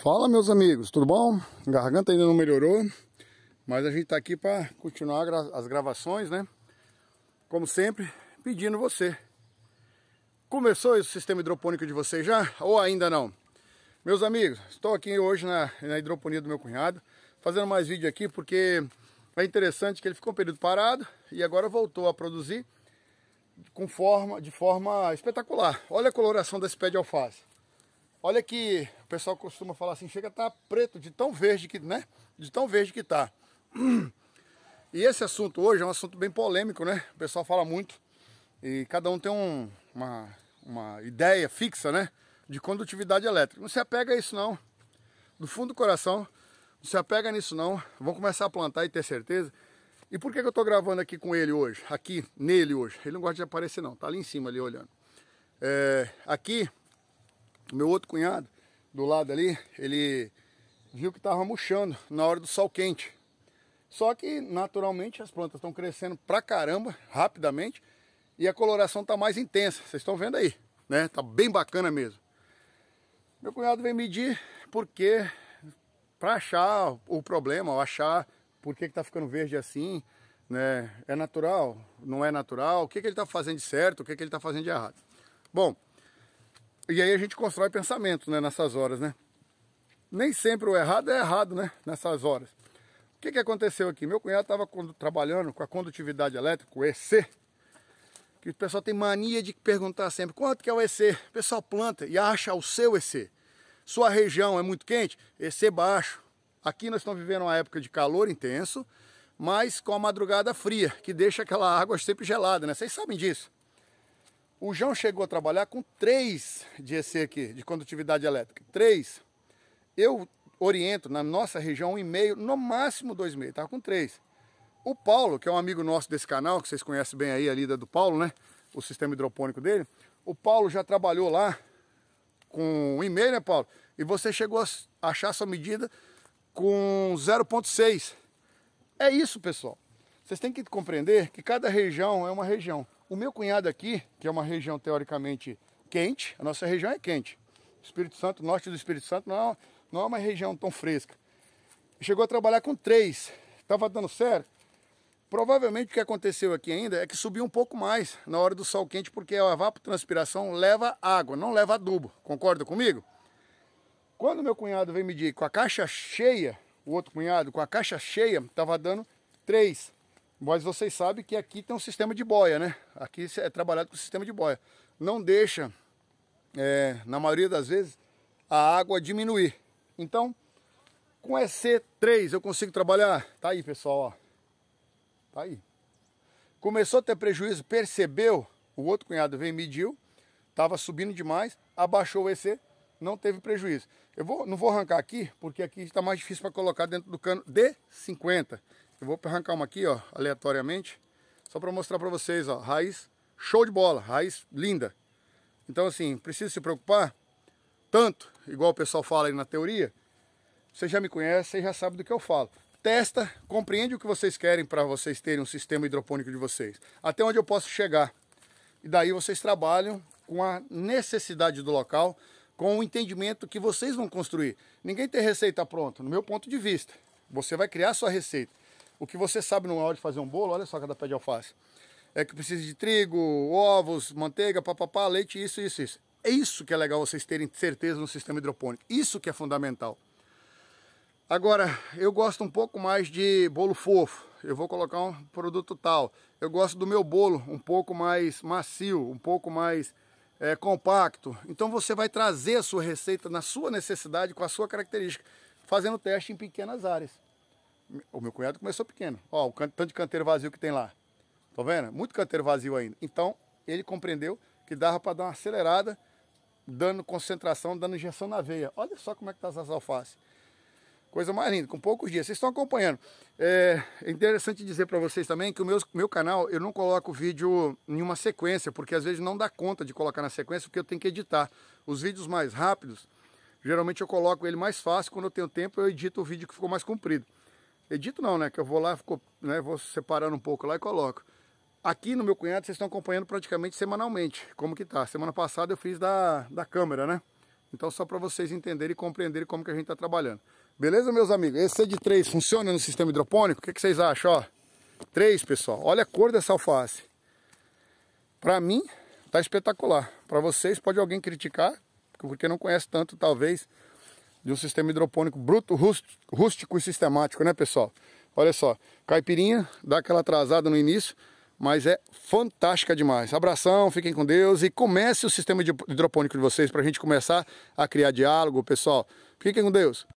Fala meus amigos, tudo bom? Garganta ainda não melhorou, mas a gente tá aqui para continuar as gravações, né? Como sempre, pedindo você. Começou o sistema hidropônico de vocês já ou ainda não? Meus amigos, estou aqui hoje na, na hidroponia do meu cunhado, fazendo mais vídeo aqui porque é interessante que ele ficou um período parado e agora voltou a produzir com forma, de forma espetacular. Olha a coloração desse pé de alface. Olha que o pessoal costuma falar assim, chega a estar tá preto de tão verde que, né? De tão verde que tá. E esse assunto hoje é um assunto bem polêmico, né? O pessoal fala muito e cada um tem um, uma, uma ideia fixa, né? De condutividade elétrica. Não se apega a isso não. Do fundo do coração, não se apega nisso não. Vão começar a plantar e ter certeza. E por que, que eu estou gravando aqui com ele hoje? Aqui, nele hoje. Ele não gosta de aparecer não, tá ali em cima ali olhando. É, aqui meu outro cunhado, do lado ali, ele viu que estava murchando na hora do sol quente. Só que, naturalmente, as plantas estão crescendo pra caramba, rapidamente, e a coloração está mais intensa. Vocês estão vendo aí, né? Tá bem bacana mesmo. Meu cunhado veio medir porque para achar o problema, ou achar por que está ficando verde assim, né? É natural? Não é natural? O que, que ele está fazendo de certo? O que, que ele está fazendo de errado? Bom, e aí a gente constrói pensamento né, nessas horas, né? Nem sempre o errado é errado, né? Nessas horas. O que, que aconteceu aqui? Meu cunhado estava trabalhando com a condutividade elétrica, o EC, que o pessoal tem mania de perguntar sempre quanto que é o EC. O pessoal planta e acha o seu EC. Sua região é muito quente? EC baixo. Aqui nós estamos vivendo uma época de calor intenso, mas com a madrugada fria, que deixa aquela água sempre gelada, né? Vocês sabem disso. O João chegou a trabalhar com três de EC aqui, de condutividade elétrica. Três. Eu oriento na nossa região um e meio, no máximo dois e meio. Estava com três. O Paulo, que é um amigo nosso desse canal, que vocês conhecem bem aí, a lida do Paulo, né? O sistema hidropônico dele. O Paulo já trabalhou lá com um e meio, né, Paulo? E você chegou a achar sua medida com 0,6. É isso, pessoal. Vocês têm que compreender que cada região é uma região. O meu cunhado aqui, que é uma região teoricamente quente, a nossa região é quente. Espírito Santo, norte do Espírito Santo, não, é não é uma região tão fresca. Chegou a trabalhar com três, estava dando certo. Provavelmente o que aconteceu aqui ainda é que subiu um pouco mais na hora do sol quente, porque a evapotranspiração leva água, não leva adubo. Concorda comigo? Quando meu cunhado veio medir com a caixa cheia, o outro cunhado com a caixa cheia, estava dando três. Mas vocês sabem que aqui tem um sistema de boia, né? Aqui é trabalhado com sistema de boia. Não deixa, é, na maioria das vezes, a água diminuir. Então, com EC3 eu consigo trabalhar? Tá aí, pessoal, ó. Tá aí. Começou a ter prejuízo, percebeu? O outro cunhado veio e mediu. Tava subindo demais, abaixou o EC, não teve prejuízo. Eu vou, não vou arrancar aqui, porque aqui está mais difícil para colocar dentro do cano D 50. Eu vou arrancar uma aqui, ó, aleatoriamente, só para mostrar para vocês, ó, raiz show de bola, raiz linda. Então assim, precisa se preocupar tanto, igual o pessoal fala aí na teoria. Você já me conhece, você já sabe do que eu falo. Testa, compreende o que vocês querem para vocês terem um sistema hidropônico de vocês. Até onde eu posso chegar. E daí vocês trabalham com a necessidade do local, com o entendimento que vocês vão construir. Ninguém tem receita pronta, no meu ponto de vista. Você vai criar sua receita. O que você sabe não é hora de fazer um bolo, olha só cada pé de alface. É que precisa de trigo, ovos, manteiga, papapá, leite, isso, isso, isso. É isso que é legal vocês terem certeza no sistema hidropônico. Isso que é fundamental. Agora, eu gosto um pouco mais de bolo fofo. Eu vou colocar um produto tal. Eu gosto do meu bolo um pouco mais macio, um pouco mais é, compacto. Então você vai trazer a sua receita na sua necessidade, com a sua característica, fazendo teste em pequenas áreas. O meu cunhado começou pequeno. Ó, o tanto de canteiro vazio que tem lá. Tá vendo? Muito canteiro vazio ainda. Então, ele compreendeu que dava para dar uma acelerada, dando concentração, dando injeção na veia. Olha só como é que tá essas alfaces. Coisa mais linda, com poucos dias. Vocês estão acompanhando. É, é interessante dizer para vocês também que o meu, meu canal, eu não coloco vídeo em uma sequência, porque às vezes não dá conta de colocar na sequência, porque eu tenho que editar. Os vídeos mais rápidos, geralmente eu coloco ele mais fácil, quando eu tenho tempo eu edito o vídeo que ficou mais comprido. Edito não, né? Que eu vou lá, fico, né, vou separando um pouco lá e coloco. Aqui no meu cunhado vocês estão acompanhando praticamente semanalmente, como que tá. Semana passada eu fiz da, da câmera, né? Então só para vocês entenderem e compreenderem como que a gente está trabalhando. Beleza, meus amigos? Esse de 3 funciona no sistema hidropônico? O que, que vocês acham? Ó, 3, pessoal. Olha a cor dessa alface. Para mim, tá espetacular. Para vocês, pode alguém criticar, porque não conhece tanto, talvez, de um sistema hidropônico bruto, rústico e sistemático, né, pessoal? Olha só, caipirinha dá aquela atrasada no início, mas é fantástica demais. Abração, fiquem com Deus e comece o sistema hidropônico de vocês para a gente começar a criar diálogo, pessoal. Fiquem com Deus.